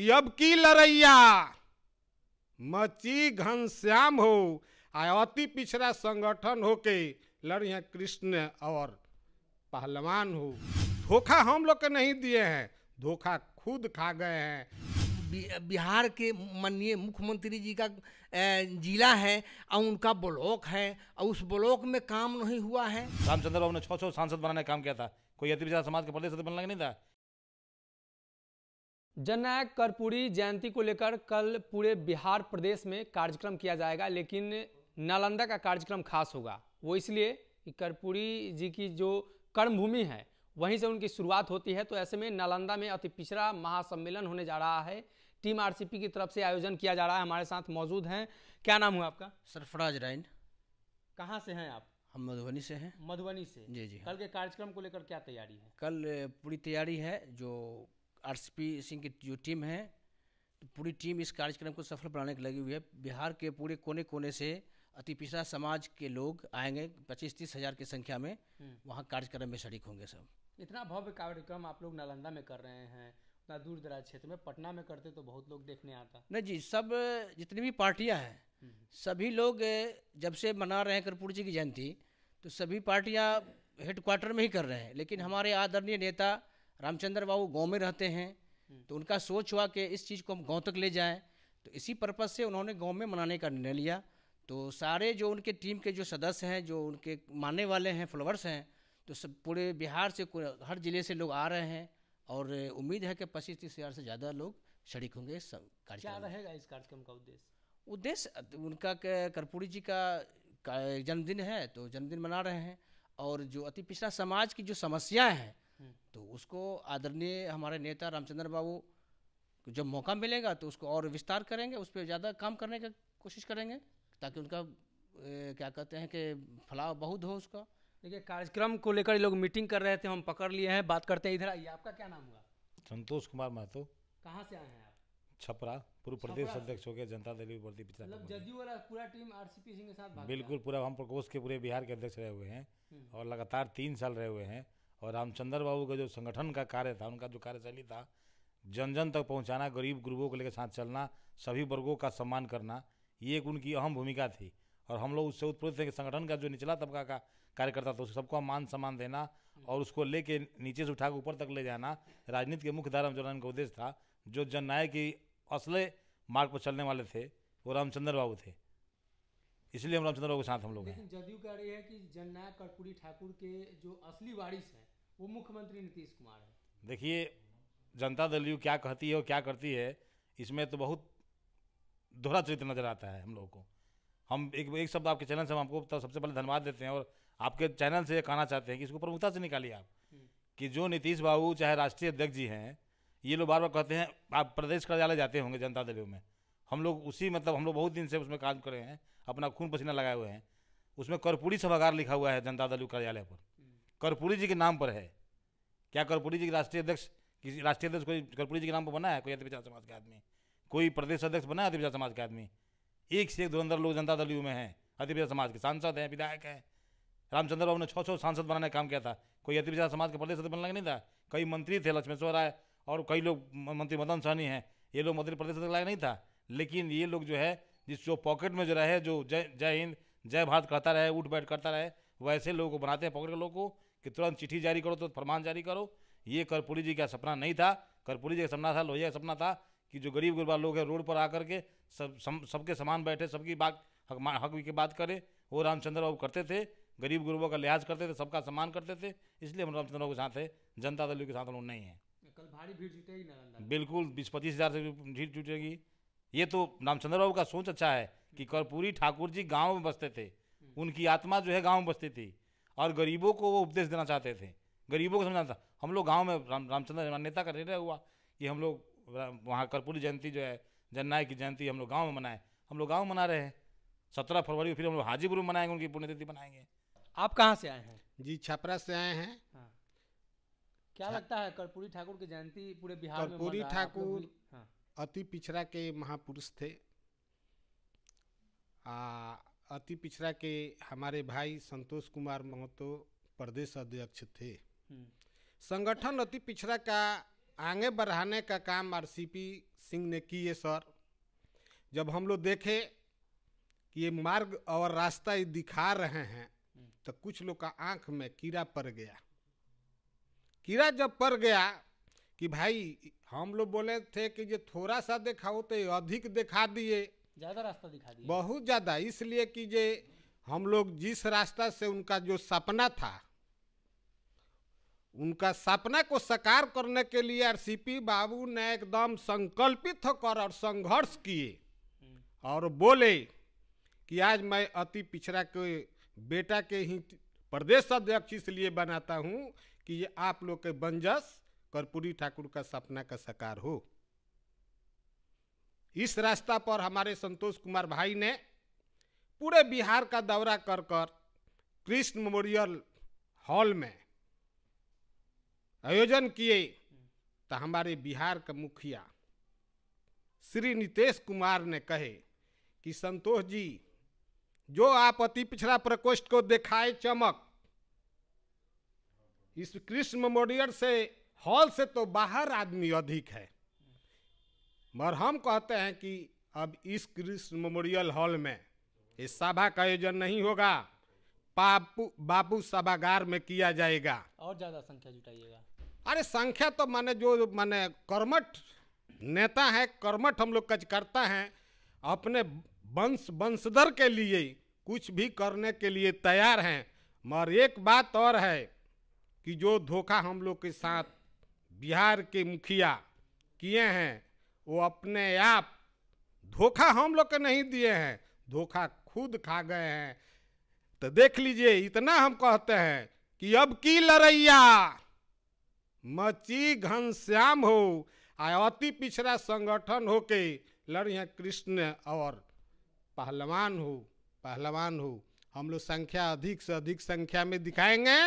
कि अब की लड़ैया मची घनश्याम हो आ अति पिछड़ा संगठन हो के लड़िया कृष्ण और पहलवान हो धोखा हम लोग के नहीं दिए हैं धोखा खुद खा गए हैं बिहार के माननीय मुख्यमंत्री जी का जिला है और उनका ब्लॉक है और उस ब्लॉक में काम नहीं हुआ है रामचंद्र बाबू ने छः सौ सांसद बनाने का काम किया था कोई अति समाज के प्रदेश बनना नहीं था जननायक कर्पूरी जयंती को लेकर कल पूरे बिहार प्रदेश में कार्यक्रम किया जाएगा लेकिन नालंदा का कार्यक्रम खास होगा वो इसलिए कि कर्पूरी जी की जो कर्मभूमि है वहीं से उनकी शुरुआत होती है तो ऐसे में नालंदा में अति पिछड़ा महासम्मेलन होने जा रहा है टीम आरसीपी की तरफ से आयोजन किया जा रहा है हमारे साथ मौजूद हैं क्या नाम हुआ आपका सरफराज राइन कहाँ से हैं आप हम मधुबनी से हैं मधुबनी से जी जी कल के कार्यक्रम को लेकर क्या तैयारी है कल पूरी तैयारी है जो आर सिंह की जो टीम है तो पूरी टीम इस कार्यक्रम को सफल बनाने के लगी हुई है बिहार के पूरे कोने कोने से अति पिछड़ा समाज के लोग आएंगे पच्चीस तीस हजार की संख्या में हम्म। वहाँ कार्यक्रम में शरीक होंगे सब इतना भव्य कार्यक्रम आप लोग नालंदा में कर रहे हैं उतना दूर दराज क्षेत्र में पटना में करते तो बहुत लोग देखने आता नहीं जी सब जितनी भी पार्टियाँ हैं हम्म। सभी लोग जब से मना रहे हैं कर्पूर जी की जयंती तो सभी पार्टियाँ हेडक्वार्टर में ही कर रहे हैं लेकिन हम्म। हमारे आदरणीय नेता रामचंद्र बाबू गाँव में रहते हैं हम्म। तो उनका सोच हुआ कि इस चीज़ को हम गाँव तक ले जाएँ तो इसी पर्पज़ से उन्होंने गाँव में मनाने का निर्णय लिया तो सारे जो उनके टीम के जो सदस्य हैं जो उनके मानने वाले हैं फॉलोअर्स हैं तो सब पूरे बिहार से हर ज़िले से लोग आ रहे हैं और उम्मीद है कि पच्चीस तीस हज़ार से ज़्यादा लोग शरीक होंगे इस कार्यक्रम क्या रहेगा इस कार्यक्रम का उद्देश्य उद्देश्य उनका कर्पूरी जी का, का जन्मदिन है तो जन्मदिन मना रहे हैं और जो अति पिछड़ा समाज की जो समस्याएं हैं तो उसको आदरणीय हमारे नेता रामचंद्र बाबू जब मौका मिलेगा तो उसको और विस्तार करेंगे उस पर ज़्यादा काम करने की कोशिश करेंगे ताकि उनका ए, क्या कहते हैं कि फैलाव बहुत हो उसका देखिए कार्यक्रम को लेकर लोग मीटिंग कर रहे थे हम पकड़ लिए हैं बात करते हैं इधर आइए आपका क्या नाम हुआ संतोष कुमार महतो कहाँ से आए हैं आप छपरा पूर्व प्रदेश अध्यक्ष हो गया जनता दल मतलब वाला पूरा टीम आरसीपी सिंह के साथ बिल्कुल पूरा हम प्रकोष्ठ के पूरे बिहार के अध्यक्ष रहे हुए हैं हम्म। और लगातार तीन साल रहे हुए हैं और रामचंद्र बाबू का जो संगठन का कार्य था उनका जो कार्यशैली था जन जन तक पहुंचाना गरीब गुरुओं को लेकर साथ चलना सभी वर्गों का सम्मान करना ये एक उनकी अहम भूमिका थी और हम लोग उससे उत्प्रेरित थे कि संगठन का जो निचला तबका का कार्यकर्ता था उसको सबको मान सम्मान देना और उसको लेके नीचे से उठा ऊपर तक ले जाना राजनीति के मुख्य धारा जोड़ने का उद्देश्य था जो जननायक की असले मार्ग पर चलने वाले थे वो रामचंद्र बाबू थे इसलिए हम रामचंद्र बाबू के साथ हम लोग हैं जदयू कह रही है कि जननायक कर्पूरी ठाकुर के जो असली वारिस हैं वो मुख्यमंत्री नीतीश कुमार है देखिए जनता दल यू क्या कहती है और क्या करती है इसमें तो बहुत दोहरा चरित्र नजर आता है हम लोगों को हम एक एक शब्द आपके चैनल से हम आपको तो सबसे पहले धन्यवाद देते हैं और आपके चैनल से ये कहना चाहते हैं कि इसको प्रमुखता से निकालिए आप हम्म। कि जो नीतीश बाबू चाहे राष्ट्रीय अध्यक्ष जी हैं ये लोग बार बार कहते हैं आप प्रदेश कार्यालय जाते होंगे जनता दल में हम लोग उसी मतलब हम लोग बहुत दिन से उसमें काम कर रहे हैं अपना खून पसीना लगाए हुए हैं उसमें कर्पूरी सभागार लिखा हुआ है जनता दल कार्यालय पर कर्पूरी जी के नाम पर है क्या कर्पूरी जी के राष्ट्रीय अध्यक्ष किसी राष्ट्रीय अध्यक्ष कोई कर्पूरी जी के नाम पर बना है कोई अतिविचार समाज के आदमी कोई प्रदेश अध्यक्ष बना है अतिविचार समाज के आदमी एक से एक धुरंधर लोग जनता दल यू में हैं अतिविचार समाज के सांसद हैं विधायक हैं रामचंद्र बाबू ने छः सौ सांसद बनाने का काम किया था कोई अतिविचार समाज के प्रदेश अध्यक्ष बनने नहीं था कई मंत्री थे लक्ष्मेश्वर राय और कई लोग मंत्री मदन सहनी हैं ये लोग मध्य प्रदेश अध्यक्ष लायक नहीं था लेकिन ये लोग जो है जिस जो पॉकेट में जो रहे जो जय जय हिंद जय भारत करता रहे उठ बैठ करता रहे वैसे लोगों को बनाते हैं पॉकेट के लोगों को कि तुरंत चिट्ठी जारी करो तो फरमान जारी करो ये कर्पूरी जी का सपना नहीं था कर्पूरी जी का सपना था लोहिया का सपना था कि जो गरीब गुरबा लोग हैं रोड पर आकर के सब सबके समान बैठे सबकी बात हक हक की बात करें वो रामचंद्र बाबू करते थे गरीब गुरबों का लिहाज करते थे सबका सम्मान करते थे इसलिए हम रामचंद्र बाबू के साथ हैं जनता दल के साथ लोग नहीं है कल भारी भीड़ जुटेगी ना बिल्कुल बीस पच्चीस हज़ार से भीड़ जुटेगी ये तो रामचंद्र बाबू का सोच अच्छा है कि कर्पूरी ठाकुर जी गाँव में बसते थे हम्म। उनकी आत्मा जो है गाँव में बसती थी और गरीबों को वो उपदेश देना चाहते थे गरीबों को समझाना था हम लोग गाँव में राम रामचंद्र नेता का निर्णय हुआ कि हम लोग वहाँ कर्पूरी जयंती जो है जननायक की जयंती हम लोग गाँव में मनाएं हम लोग गाँव मना रहे हैं सत्रह फरवरी को फिर हम लोग हाजीपुर में मनाएंगे उनकी पुण्यतिथि मनाएंगे आप कहाँ से आए हैं जी छपरा से आए हैं हाँ। क्या लगता है कर्पूरी ठाकुर की जयंती पूरे बिहार कर्पूरी ठाकुर हाँ। अति पिछड़ा के महापुरुष थे आ, अति पिछड़ा के हमारे भाई संतोष कुमार महतो प्रदेश अध्यक्ष थे हम्म। संगठन अति पिछड़ा का आगे बढ़ाने का काम आरसीपी सिंह ने किए सर जब हम लोग देखे कि ये मार्ग और रास्ता ये दिखा रहे हैं हम्म। तो कुछ लोग का आंख में कीड़ा पड़ गया कीड़ा जब पड़ गया कि भाई हम लोग बोले थे कि ये थोड़ा सा देखा तो अधिक दिखा दिए ज़्यादा रास्ता दिखा दिया बहुत ज़्यादा इसलिए कि जे हम लोग जिस रास्ता से उनका जो सपना था उनका सपना को साकार करने के लिए आरसीपी बाबू ने एकदम संकल्पित होकर और संघर्ष किए हम्म। और बोले कि आज मैं अति पिछड़ा के बेटा के ही प्रदेश अध्यक्ष इसलिए बनाता हूँ कि ये आप लोग के बंजस कर्पूरी ठाकुर का सपना का साकार हो इस रास्ता पर हमारे संतोष कुमार भाई ने पूरे बिहार का दौरा कर कर कृष्ण मेमोरियल हॉल में आयोजन किए तो हमारे बिहार का मुखिया श्री नितेश कुमार ने कहे कि संतोष जी जो आप अति पिछड़ा प्रकोष्ठ को दिखाए चमक इस कृष्ण मेमोरियल से हॉल से तो बाहर आदमी अधिक है मगर हम कहते हैं कि अब इस कृष्ण मेमोरियल हॉल में इस सभा का आयोजन नहीं होगा बापू बापू सभागार में किया जाएगा और ज्यादा संख्या जुटाइएगा अरे संख्या तो माने जो माने कर्मठ नेता है कर्मठ हम लोग कच करता है अपने वंश वंशधर के लिए कुछ भी करने के लिए तैयार हैं मगर एक बात और है कि जो धोखा हम लोग के साथ बिहार के मुखिया किए हैं वो अपने आप धोखा हम लोग के नहीं दिए हैं धोखा खुद खा गए हैं तो देख लीजिए इतना हम कहते हैं कि अब की लड़ैया मची घनश्याम हो अति पिछड़ा संगठन हो के लड़िया कृष्ण और पहलवान हो पहलवान हो हम लोग संख्या अधिक से अधिक संख्या में दिखाएंगे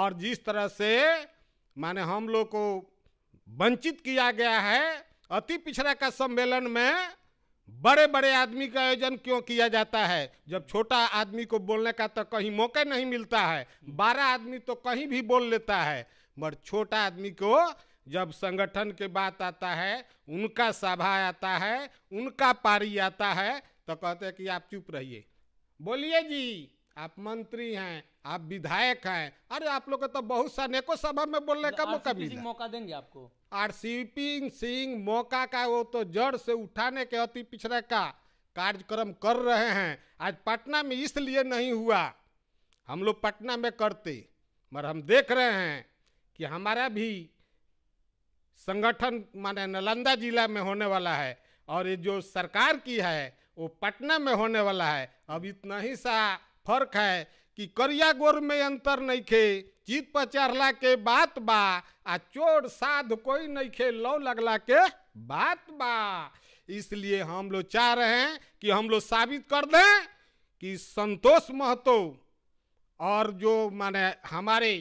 और जिस तरह से माने हम लोग को वंचित किया गया है अति पिछड़ा का सम्मेलन में बड़े बड़े आदमी का आयोजन क्यों किया जाता है जब छोटा आदमी को बोलने का तो कहीं मौका नहीं मिलता है बारह आदमी तो कहीं भी बोल लेता है मगर छोटा आदमी को जब संगठन के बात आता है उनका सभा आता है उनका पारी आता है तो कहते हैं कि आप चुप रहिए बोलिए जी आप मंत्री हैं आप विधायक हैं अरे आप लोग तो बहुत सा नेको सभा में बोलने का तो मौका भी मौका देंगे आपको आर सी सिंह मौका का वो तो जड़ से उठाने के अति पिछड़े का कार्यक्रम कर रहे हैं आज पटना में इसलिए नहीं हुआ हम लोग पटना में करते मगर हम देख रहे हैं कि हमारा भी संगठन माने नालंदा जिला में होने वाला है और ये जो सरकार की है वो पटना में होने वाला है अब इतना ही सा फर्क है कि करिया गोर में अंतर नहीं खे चित पचारला के बात बा आ चोर साध कोई नहीं खे लौ लगला के बात बा इसलिए हम लोग चाह रहे हैं कि हम लोग साबित कर दें कि संतोष महतो और जो माने हमारे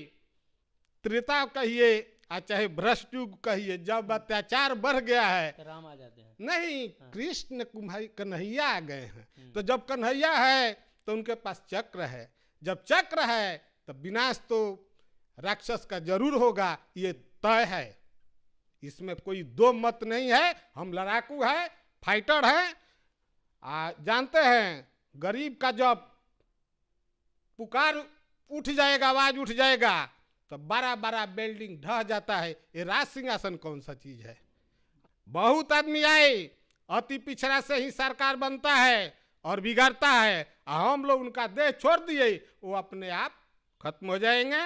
त्रेता कहिए आ चाहे भ्रष्ट युग कहिए जब अत्याचार बढ़ गया है तो राम आ जाते हैं नहीं हाँ। कृष्ण कुमारी कन्हैया आ गए हैं हम्म। तो जब कन्हैया है तो उनके पास चक्र है जब चक्र है तो विनाश तो राक्षस का जरूर होगा ये तय है इसमें कोई दो मत नहीं है हम लड़ाकू है फाइटर है आ, जानते हैं गरीब का जब पुकार उठ जाएगा आवाज उठ जाएगा तो बड़ा बड़ा बिल्डिंग ढह जाता है ये राज सिंहासन कौन सा चीज है बहुत आदमी आए अति पिछड़ा से ही सरकार बनता है और बिगड़ता है हम लोग उनका देह छोड़ दिए वो अपने आप खत्म हो जाएंगे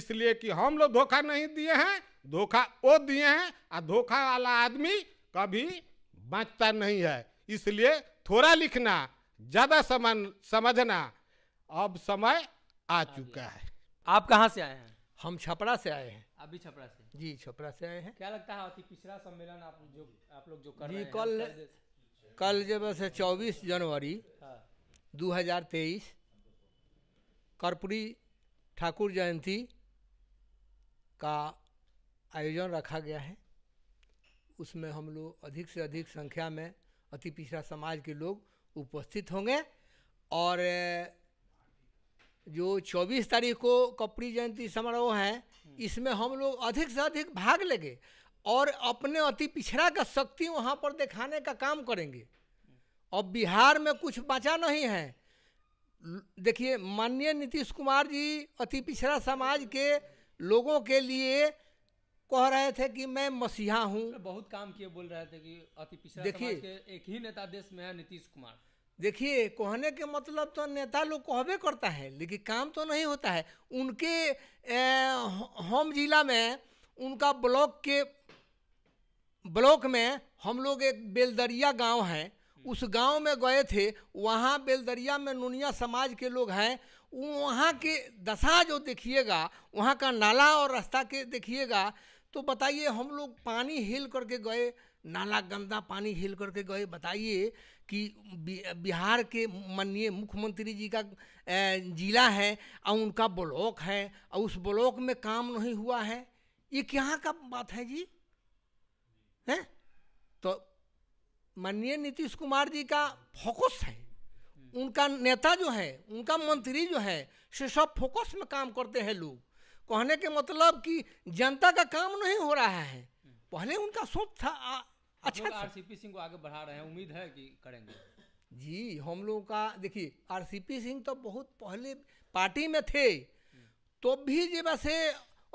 इसलिए कि हम लोग धोखा नहीं दिए हैं धोखा वो दिए हैं और धोखा वाला आदमी कभी बचता नहीं है इसलिए थोड़ा लिखना ज़्यादा समझ समझना अब समय आ चुका है आप कहाँ से आए हैं हम छपरा से आए हैं अभी छपरा से जी छपरा से आए हैं क्या लगता है पिछड़ा सम्मेलन आप जो आप लोग जो कर रहे हैं कल कल जब से चौबीस जनवरी हाँ। दो हजार तेईस कर्पूरी ठाकुर जयंती का आयोजन रखा गया है उसमें हम लोग अधिक से अधिक संख्या में अति पिछड़ा समाज के लोग उपस्थित होंगे और जो 24 तारीख को कपड़ी जयंती समारोह है हम्म। इसमें हम लोग अधिक से अधिक भाग लेंगे और अपने अति पिछड़ा का शक्ति वहाँ पर दिखाने का काम करेंगे और बिहार में कुछ बचा नहीं है देखिए माननीय नीतीश कुमार जी अति पिछड़ा समाज के लोगों के लिए कह रहे थे कि मैं मसीहा हूँ बहुत काम किए बोल रहे थे कि अति पिछड़ा देखिए एक ही नेता देश में है नीतीश कुमार देखिए कहने के मतलब तो नेता लोग कहबे करता है लेकिन काम तो नहीं होता है उनके होम जिला में उनका ब्लॉक के ब्लॉक में हम लोग एक बेलदरिया गांव है उस गांव में गए थे वहाँ बेलदरिया में नूनिया समाज के लोग हैं वहाँ के दशा जो देखिएगा वहाँ का नाला और रास्ता के देखिएगा तो बताइए हम लोग पानी हिल करके गए नाला गंदा पानी हिल करके गए बताइए कि बिहार के माननीय मुख्यमंत्री जी का जिला है और उनका ब्लॉक है और उस ब्लॉक में काम नहीं हुआ है ये कहाँ का बात है जी है तो माननीय नीतीश कुमार जी का फोकस है उनका नेता जो है उनका मंत्री जो है से सब फोकस में काम करते हैं लोग कहने के मतलब कि जनता का काम नहीं हो रहा है पहले उनका सोच था आ, अच्छा पी सिंह को आगे बढ़ा रहे हैं उम्मीद है कि करेंगे जी हम लोगों का देखिए पी सिंह तो बहुत पहले पार्टी में थे तो भी जो वैसे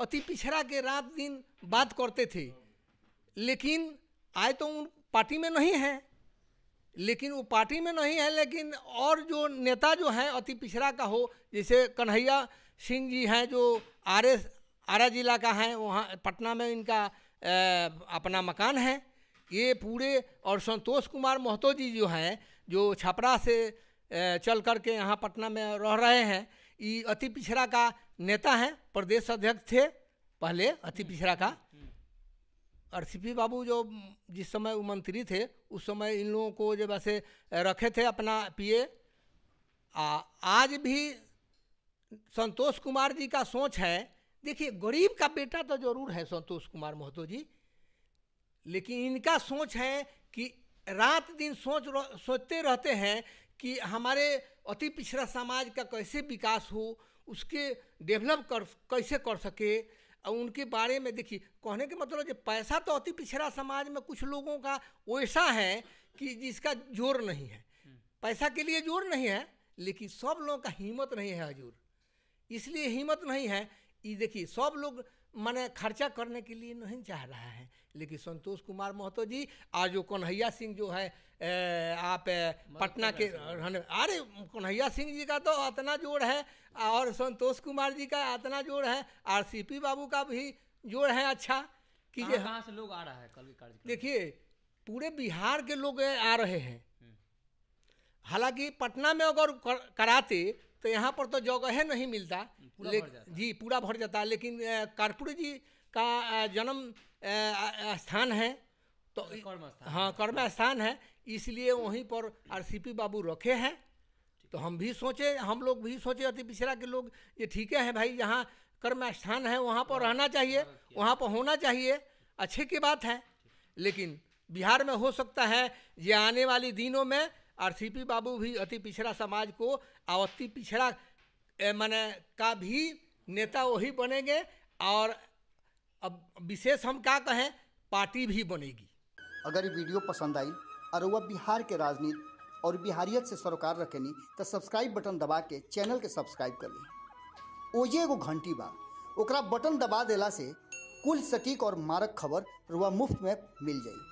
अति पिछड़ा के रात दिन बात करते थे लेकिन आए तो उन पार्टी में नहीं है लेकिन वो पार्टी में नहीं है लेकिन और जो नेता जो हैं अति पिछड़ा का हो जैसे कन्हैया सिंह जी हैं जो आर एस आरा जिला का हैं वहाँ पटना में इनका अपना मकान है ये पूरे और संतोष कुमार मोहतो जी जो हैं जो छपरा से चल कर के यहाँ पटना में रह रहे हैं ये अति पिछड़ा का नेता हैं प्रदेश अध्यक्ष थे पहले अति पिछड़ा का और सी बाबू जो जिस समय वो मंत्री थे उस समय इन लोगों को जब ऐसे रखे थे अपना पीए आज भी संतोष कुमार जी का सोच है देखिए गरीब का बेटा तो जरूर है संतोष कुमार महतो जी लेकिन इनका सोच है कि रात दिन सोच सोचते रहते हैं कि हमारे अति पिछड़ा समाज का कैसे विकास हो उसके डेवलप कर कैसे कर सके और उनके बारे में देखिए कहने के मतलब जो पैसा तो अति पिछड़ा समाज में कुछ लोगों का वैसा है कि जिसका जोर नहीं है पैसा के लिए जोर नहीं है लेकिन सब लोगों का हिम्मत नहीं है हजूर इसलिए हिम्मत नहीं है ये देखिए सब लोग मैंने खर्चा करने के लिए नहीं चाह रहा है लेकिन संतोष कुमार महतो जी आज वो कन्हैया सिंह जो है ए, आप पटना के रहने अरे कन्हैया सिंह जी का तो इतना जोड़ है और संतोष कुमार जी का इतना जोड़ है आर सी पी बाबू का भी जोड़ है अच्छा कि जो कहाँ से लोग आ रहा है कल कार्यक्रम देखिए पूरे बिहार के लोग आ रहे हैं हम्म। हालांकि पटना में अगर कराते तो यहाँ पर तो जगह नहीं मिलता पूरा जी पूरा भर जाता लेकिन कर्पूर जी का जन्म स्थान है तो अच्छा, हाँ कर्म स्थान है इसलिए वहीं पर आरसीपी बाबू रखे हैं तो हम भी सोचे हम लोग भी सोचे अति पिछड़ा के लोग ये ठीक है भाई यहाँ कर्म स्थान है वहाँ पर रहना चाहिए वहाँ पर होना चाहिए अच्छे की बात है लेकिन बिहार में हो सकता है ये आने वाली दिनों में पी बाबू भी अति पिछड़ा समाज को अति पिछड़ा मैंने का भी नेता वही बनेंगे और अब विशेष हम क्या कहें पार्टी भी बनेगी अगर ये वीडियो पसंद आई और वह बिहार के राजनीति और बिहारियत से सरोकार रखेनी तो सब्सक्राइब बटन दबा के चैनल के सब्सक्राइब कर ली ओजे एगो घंटी बा ओकरा बटन दबा देला से कुल सटीक और मारक खबर रुआ मुफ्त में मिल जाएगी